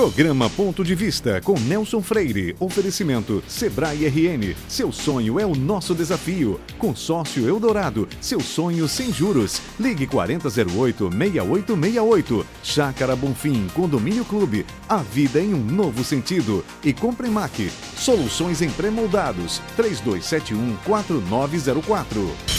Programa Ponto de Vista com Nelson Freire. Oferecimento Sebrae RN. Seu sonho é o nosso desafio. Consórcio Eldorado. Seu sonho sem juros. Ligue 4008-6868. Chácara Bonfim. Condomínio Clube. A vida em um novo sentido. E compre Mac. Soluções em pré-moldados. 3271-4904.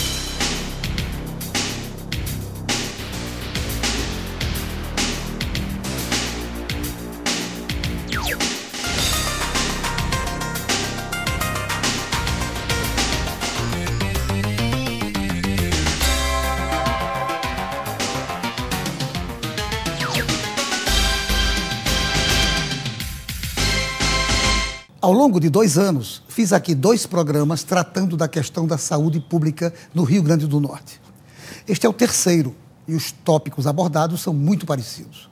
Ao longo de dois anos, fiz aqui dois programas tratando da questão da saúde pública no Rio Grande do Norte. Este é o terceiro e os tópicos abordados são muito parecidos.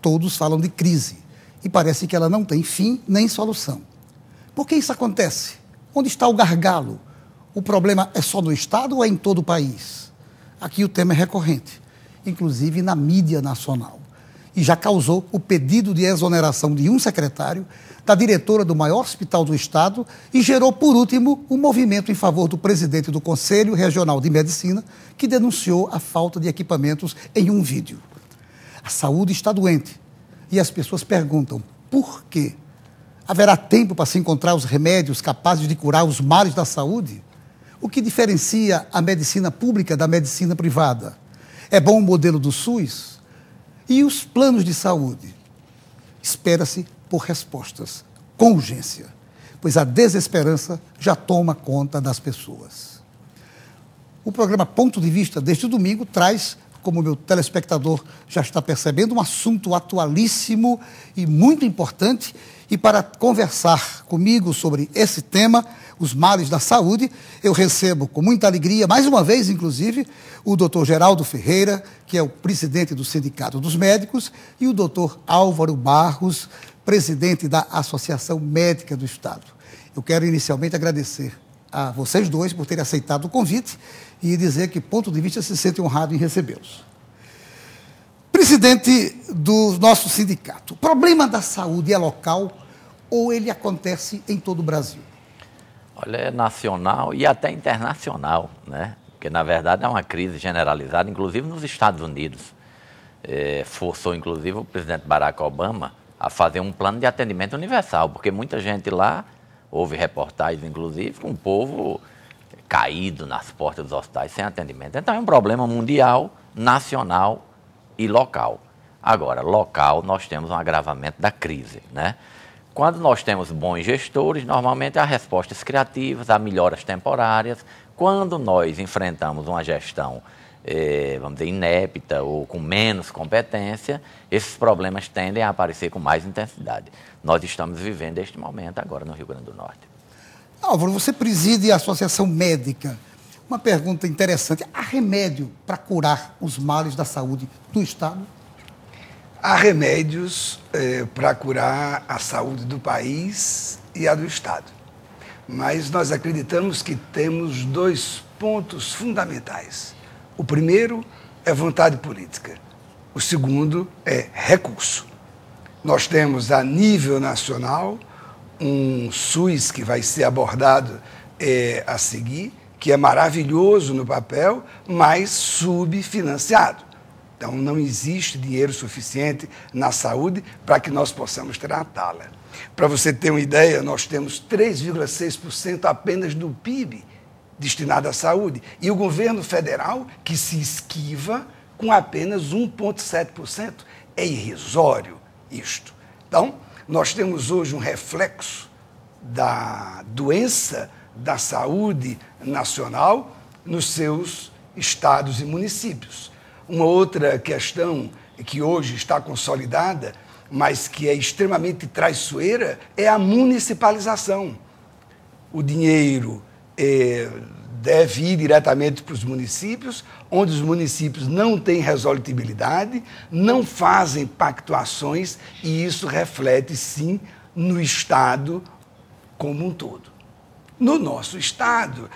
Todos falam de crise e parece que ela não tem fim nem solução. Por que isso acontece? Onde está o gargalo? O problema é só no Estado ou é em todo o país? Aqui o tema é recorrente, inclusive na mídia nacional e já causou o pedido de exoneração de um secretário, da diretora do maior hospital do Estado e gerou, por último, um movimento em favor do presidente do Conselho Regional de Medicina, que denunciou a falta de equipamentos em um vídeo. A saúde está doente e as pessoas perguntam por quê? Haverá tempo para se encontrar os remédios capazes de curar os males da saúde? O que diferencia a medicina pública da medicina privada? É bom o modelo do SUS? E os planos de saúde? Espera-se por respostas, com urgência, pois a desesperança já toma conta das pessoas. O programa Ponto de Vista deste domingo traz como meu telespectador já está percebendo, um assunto atualíssimo e muito importante. E para conversar comigo sobre esse tema, os males da saúde, eu recebo com muita alegria, mais uma vez, inclusive, o doutor Geraldo Ferreira, que é o presidente do Sindicato dos Médicos, e o doutor Álvaro Barros, presidente da Associação Médica do Estado. Eu quero inicialmente agradecer a vocês dois por terem aceitado o convite e dizer que ponto de vista se sente honrado em recebê-los. Presidente do nosso sindicato, o problema da saúde é local ou ele acontece em todo o Brasil? Olha, é nacional e até internacional, né? Porque, na verdade, é uma crise generalizada, inclusive nos Estados Unidos. É, forçou, inclusive, o presidente Barack Obama a fazer um plano de atendimento universal, porque muita gente lá Houve reportagens, inclusive, com o povo caído nas portas dos hospitais sem atendimento. Então é um problema mundial, nacional e local. Agora, local, nós temos um agravamento da crise, né? Quando nós temos bons gestores, normalmente há respostas criativas, há melhoras temporárias, quando nós enfrentamos uma gestão, eh, vamos dizer, inépita ou com menos competência, esses problemas tendem a aparecer com mais intensidade. Nós estamos vivendo este momento agora no Rio Grande do Norte. Álvaro, você preside a Associação Médica. Uma pergunta interessante. Há remédio para curar os males da saúde do Estado? Há remédios eh, para curar a saúde do país e a do Estado. Mas nós acreditamos que temos dois pontos fundamentais. O primeiro é vontade política. O segundo é recurso. Nós temos a nível nacional um SUS que vai ser abordado é, a seguir, que é maravilhoso no papel, mas subfinanciado. Então, não existe dinheiro suficiente na saúde para que nós possamos tratá-la. Para você ter uma ideia, nós temos 3,6% apenas do PIB destinado à saúde. E o governo federal, que se esquiva com apenas 1,7%. É irrisório isto. Então, nós temos hoje um reflexo da doença da saúde nacional nos seus estados e municípios. Uma outra questão que hoje está consolidada, mas que é extremamente traiçoeira, é a municipalização. O dinheiro é, deve ir diretamente para os municípios, onde os municípios não têm resolutibilidade, não fazem pactuações, e isso reflete, sim, no Estado como um todo. No nosso Estado,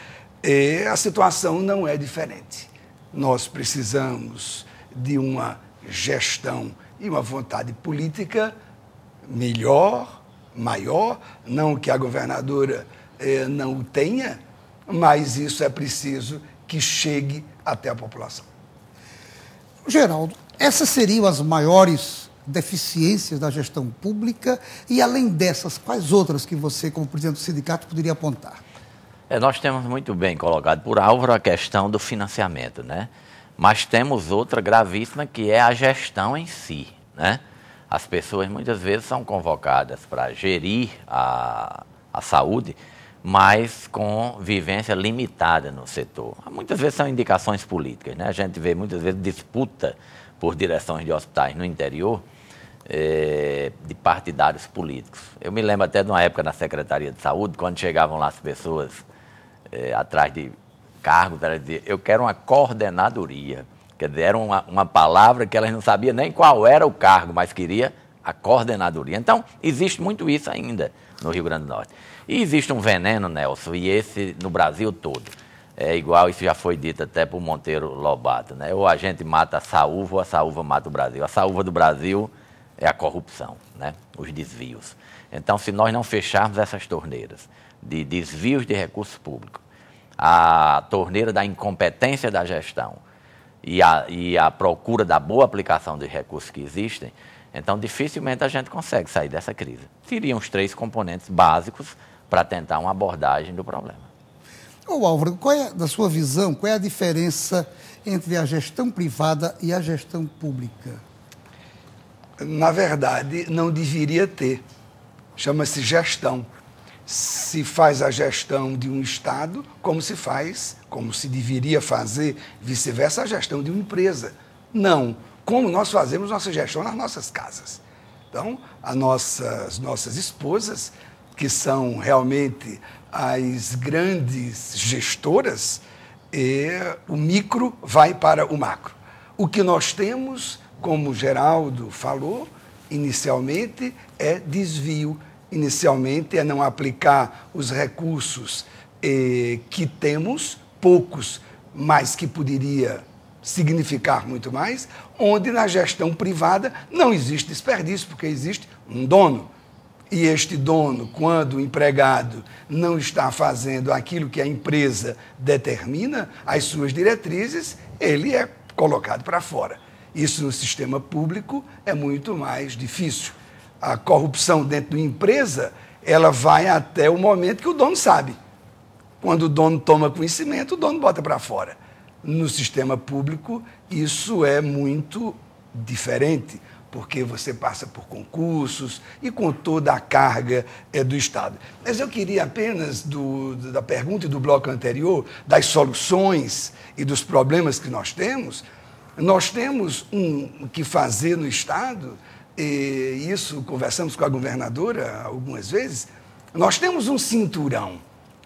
é, a situação não é diferente nós precisamos de uma gestão e uma vontade política melhor, maior, não que a governadora eh, não o tenha, mas isso é preciso que chegue até a população. Geraldo, essas seriam as maiores deficiências da gestão pública e, além dessas, quais outras que você, como presidente do sindicato, poderia apontar? É, nós temos muito bem colocado por Álvaro a questão do financiamento, né? Mas temos outra gravíssima que é a gestão em si, né? As pessoas muitas vezes são convocadas para gerir a, a saúde, mas com vivência limitada no setor. Muitas vezes são indicações políticas, né? A gente vê muitas vezes disputa por direções de hospitais no interior é, de partidários políticos. Eu me lembro até de uma época na Secretaria de Saúde, quando chegavam lá as pessoas é, atrás de cargos, ela dizia, eu quero uma coordenadoria. Quer dizer, era uma, uma palavra que elas não sabiam nem qual era o cargo, mas queria a coordenadoria. Então, existe muito isso ainda no Rio Grande do Norte. E existe um veneno, Nelson, e esse no Brasil todo. É igual, isso já foi dito até por Monteiro Lobato, né? Ou a gente mata a saúva ou a saúva mata o Brasil. A saúva do Brasil é a corrupção, né? Os desvios. Então, se nós não fecharmos essas torneiras de desvios de recursos públicos, a torneira da incompetência da gestão e a, e a procura da boa aplicação de recursos que existem, então dificilmente a gente consegue sair dessa crise. Seriam os três componentes básicos para tentar uma abordagem do problema. Ô Álvaro, qual é, da sua visão, qual é a diferença entre a gestão privada e a gestão pública? Na verdade, não deveria ter. Chama-se gestão. Se faz a gestão de um Estado, como se faz, como se deveria fazer, vice-versa, a gestão de uma empresa. Não. Como nós fazemos nossa gestão nas nossas casas. Então, as nossas, nossas esposas, que são realmente as grandes gestoras, e o micro vai para o macro. O que nós temos, como Geraldo falou, inicialmente é desvio, inicialmente é não aplicar os recursos eh, que temos, poucos, mas que poderia significar muito mais, onde na gestão privada não existe desperdício, porque existe um dono. E este dono, quando o empregado não está fazendo aquilo que a empresa determina, as suas diretrizes, ele é colocado para fora. Isso no sistema público é muito mais difícil. A corrupção dentro de uma empresa, ela vai até o momento que o dono sabe. Quando o dono toma conhecimento, o dono bota para fora. No sistema público, isso é muito diferente, porque você passa por concursos e com toda a carga é, do Estado. Mas eu queria apenas, do, da pergunta e do bloco anterior, das soluções e dos problemas que nós temos, nós temos um que fazer no Estado, e isso conversamos com a governadora algumas vezes, nós temos um cinturão.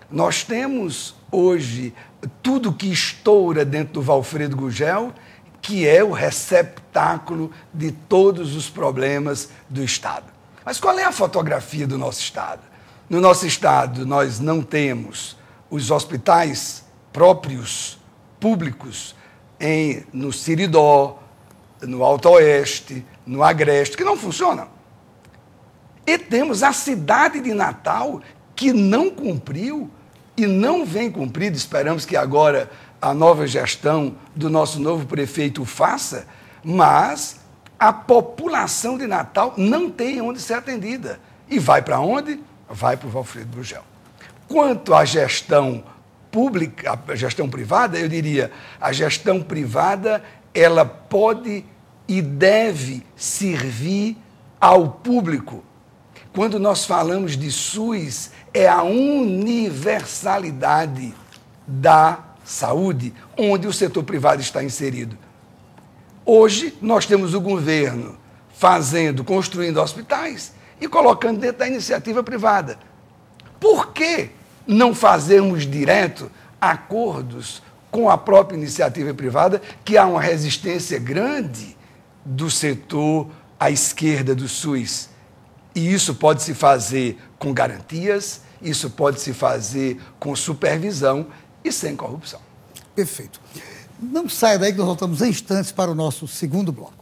Nós temos hoje tudo que estoura dentro do Valfredo Gugel, que é o receptáculo de todos os problemas do Estado. Mas qual é a fotografia do nosso Estado? No nosso Estado, nós não temos os hospitais próprios, públicos, em, no Siridó, no Alto Oeste, no Agreste, que não funcionam. E temos a cidade de Natal que não cumpriu e não vem cumprido, esperamos que agora a nova gestão do nosso novo prefeito faça, mas a população de Natal não tem onde ser atendida. E vai para onde? Vai para o Valfredo Brugel. Quanto à gestão pública, a gestão privada, eu diria, a gestão privada, ela pode e deve servir ao público. Quando nós falamos de SUS, é a universalidade da saúde, onde o setor privado está inserido. Hoje, nós temos o governo fazendo, construindo hospitais e colocando dentro da iniciativa privada. Por quê? não fazermos direto acordos com a própria iniciativa privada, que há uma resistência grande do setor à esquerda do SUS. E isso pode se fazer com garantias, isso pode se fazer com supervisão e sem corrupção. Perfeito. Não saia daí que nós voltamos em instantes para o nosso segundo bloco.